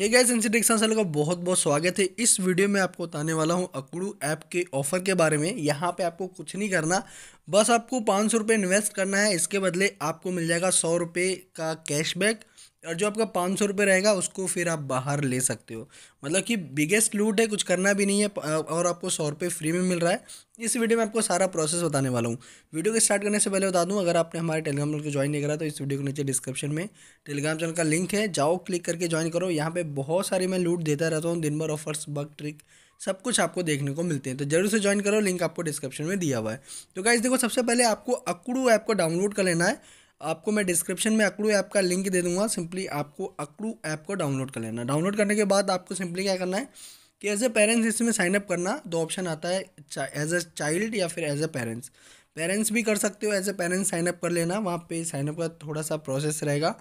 हे gas इंसिडेक्शन से का बहुत बहुत स्वागत है इस वीडियो में आपको बताने वाला हूँ अकड़ू ऐप के ऑफर के बारे में यहाँ पे आपको कुछ नहीं करना बस आपको पाँच सौ रुपये इन्वेस्ट करना है इसके बदले आपको मिल जाएगा सौ रुपये का कैशबैक और जो आपका पाँच सौ रुपये रहेगा उसको फिर आप बाहर ले सकते हो मतलब कि बिगेस्ट लूट है कुछ करना भी नहीं है और आपको सौ रुपये फ्री में मिल रहा है इस वीडियो में आपको सारा प्रोसेस बताने वाला हूँ वीडियो के स्टार्ट करने से पहले बता दूँ अगर आपने हमारे टेलीग्राम चैनल को ज्वाइन नहीं करा तो इस वीडियो के नीचे डिस्क्रिप्शन में टेलीग्राम चैनल का लिंक है जाओ क्लिक करके ज्वाइन करो यहाँ पर बहुत सारी मैं लूट देता रहता हूँ दिन भर ऑफर्स बग ट्रिक सब कुछ आपको देखने को मिलते हैं तो जरूर से ज्वाइन करो लिंक आपको डिस्क्रिप्शन में दिया हुआ है तो गाइज देखो सबसे पहले आपको अकड़ू ऐप को डाउनलोड कर लेना है आपको मैं डिस्क्रिप्शन में अक्रू ऐप का लिंक दे दूंगा सिंपली आपको अक्रू ऐप को डाउनलोड कर लेना डाउनलोड करने के बाद आपको सिंपली क्या करना है कि एज ए पेरेंट्स इसमें साइनअप करना दो ऑप्शन आता है एज अ चाइल्ड या फिर एज अ पेरेंट्स पेरेंट्स भी कर सकते हो एज ए पेरेंट्स साइनअप कर लेना वहाँ पे साइनअप का थोड़ा सा प्रोसेस रहेगा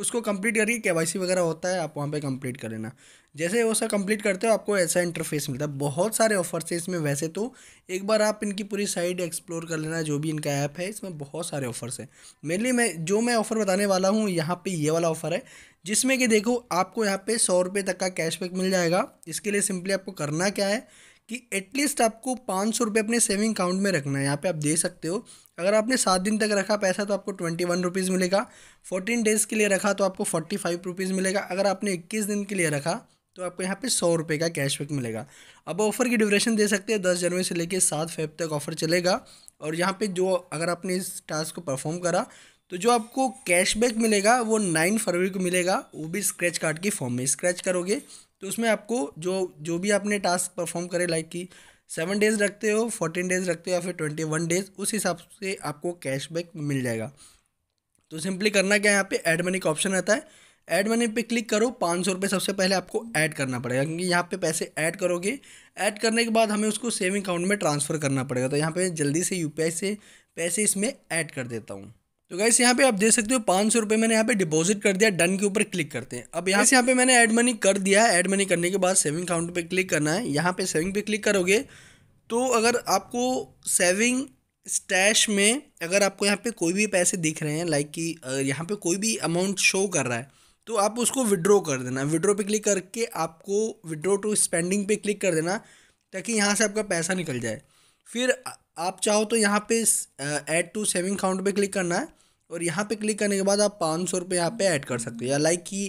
उसको कंप्लीट करके के वाई वगैरह होता है आप वहाँ पे कंप्लीट कर लेना जैसे वो सब कंप्लीट करते हो आपको ऐसा इंटरफेस मिलता है बहुत सारे ऑफर्स है इसमें वैसे तो एक बार आप इनकी पूरी साइड एक्सप्लोर कर लेना जो भी इनका ऐप है इसमें बहुत सारे ऑफर्स हैं मेनली मैं जो मैं ऑफ़र बताने वाला हूँ यहाँ पर ये वाला ऑफ़र है जिसमें कि देखो आपको यहाँ पर सौ रुपये तक का कैशबैक मिल जाएगा इसके लिए सिंपली आपको करना क्या है कि एटलीस्ट आपको पाँच सौ रुपये अपने सेविंग अकाउंट में रखना है यहाँ पे आप दे सकते हो अगर आपने सात दिन तक रखा पैसा तो आपको ट्वेंटी वन रुपीज़ मिलेगा फोर्टीन डेज़ के लिए रखा तो आपको फोर्टी फाइव रुपीज़ मिलेगा अगर आपने इक्कीस दिन के लिए रखा तो आपको यहाँ पे सौ रुपये का कैशबैक मिलेगा अब ऑफ़र की ड्यूरेशन दे सकते हैं दस जनवरी से लेकर सात फेब तक ऑफ़र चलेगा और यहाँ पे जो अगर आपने इस टास्क को परफॉर्म करा तो जो आपको कैशबैक मिलेगा वो नाइन फरवरी को मिलेगा वो भी स्क्रैच कार्ड के फॉर्म में स्क्रैच करोगे तो उसमें आपको जो जो भी आपने टास्क परफॉर्म करे लाइक कि सेवन डेज़ रखते हो फोर्टीन डेज़ रखते हो या फिर ट्वेंटी वन डेज़ उस हिसाब से आपको कैशबैक मिल जाएगा तो सिंपली करना क्या है यहाँ पे ऐड मनी का ऑप्शन रहता है ऐड मनी पे क्लिक करो पाँच सौ रुपये सबसे पहले आपको ऐड करना पड़ेगा क्योंकि यहाँ पे पैसे ऐड करोगे ऐड करने के बाद हमें उसको सेविंग अकाउंट में ट्रांसफ़र करना पड़ेगा तो यहाँ पे जल्दी से यू से पैसे इसमें ऐड कर देता हूँ तो गाइस यहाँ पे आप देख सकते हो पाँच सौ रुपये मैंने यहाँ पे डिपॉजिट कर दिया डन के ऊपर क्लिक करते हैं अब यहाँ से यहाँ पे मैंने ऐड मनी कर दिया है ऐड मनी करने के बाद सेविंग अकाउंट पे क्लिक करना है यहाँ पे सेविंग पे क्लिक करोगे तो अगर आपको सेविंग स्टैश में अगर आपको यहाँ पे कोई भी पैसे दिख रहे हैं लाइक कि यहाँ पे कोई भी अमाउंट शो कर रहा है तो आप उसको विड्रॉ कर देना विड्रॉ पे क्लिक करके आपको विड्रॉ टू स्पेंडिंग पे क्लिक कर देना ताकि यहाँ से आपका पैसा निकल जाए फिर आप चाहो तो यहाँ पे ऐड टू सेविंग अकाउंट पे क्लिक करना है और यहाँ पे क्लिक करने के बाद आप पाँच सौ रुपये यहाँ पर ऐड कर सकते हो या लाइक कि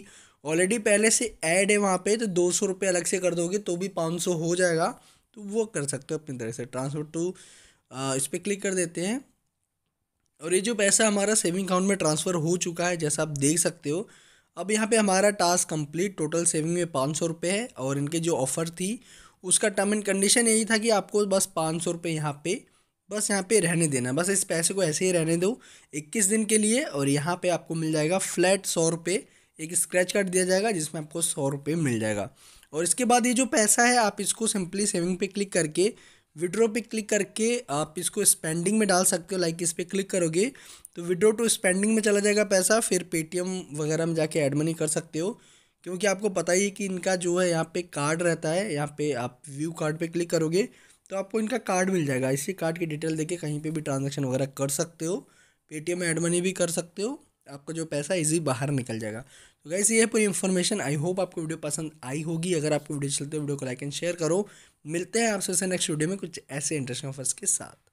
ऑलरेडी पहले से ऐड है वहाँ पे तो दो सौ रुपये अलग से कर दोगे तो भी पाँच सौ हो जाएगा तो वो कर सकते हो अपनी तरह से ट्रांसफर टू इस पर क्लिक कर देते हैं और ये जो पैसा हमारा सेविंग अकाउंट में ट्रांसफ़र हो चुका है जैसा आप देख सकते हो अब यहाँ पे हमारा टास्क कंप्लीट टोटल सेविंग में पाँच सौ रुपये है और इनके जो ऑफ़र थी उसका टर्म एंड कंडीशन यही था कि आपको बस पाँच सौ रुपये यहाँ पर बस यहाँ पे रहने देना बस इस पैसे को ऐसे ही रहने दो इक्कीस दिन के लिए और यहाँ पे आपको मिल जाएगा फ्लैट सौ रुपये एक स्क्रैच कार्ड दिया जाएगा जिसमें आपको सौ रुपये मिल जाएगा और इसके बाद ये जो पैसा है आप इसको सिंपली सेविंग पे क्लिक करके विड्रो पे क्लिक करके आप इसको स्पेंडिंग में डाल सकते हो लाइक इस पर क्लिक करोगे तो विड्रो टू स्पेंडिंग में चला जाएगा पैसा फिर पेटीएम वगैरह में जाके ऐड मनी कर सकते हो क्योंकि आपको पता ही है कि इनका जो है यहाँ पे कार्ड रहता है यहाँ पे आप व्यू कार्ड पे क्लिक करोगे तो आपको इनका कार्ड मिल जाएगा इसी कार्ड की डिटेल देके कहीं पे भी ट्रांजेक्शन वगैरह कर सकते हो पेटीएम में एड मनी भी कर सकते हो आपका जो पैसा इजी बाहर निकल जाएगा तो गाइस ये पूरी इन्फॉर्मेशन आई होप आपको वीडियो पसंद आई होगी अगर आपको वीडियो चलते वीडियो को लाइक एंड शेयर करो मिलते हैं आपसे नेक्स्ट वीडियो में कुछ ऐसे इंटरेस्टिंग ऑफर्स के साथ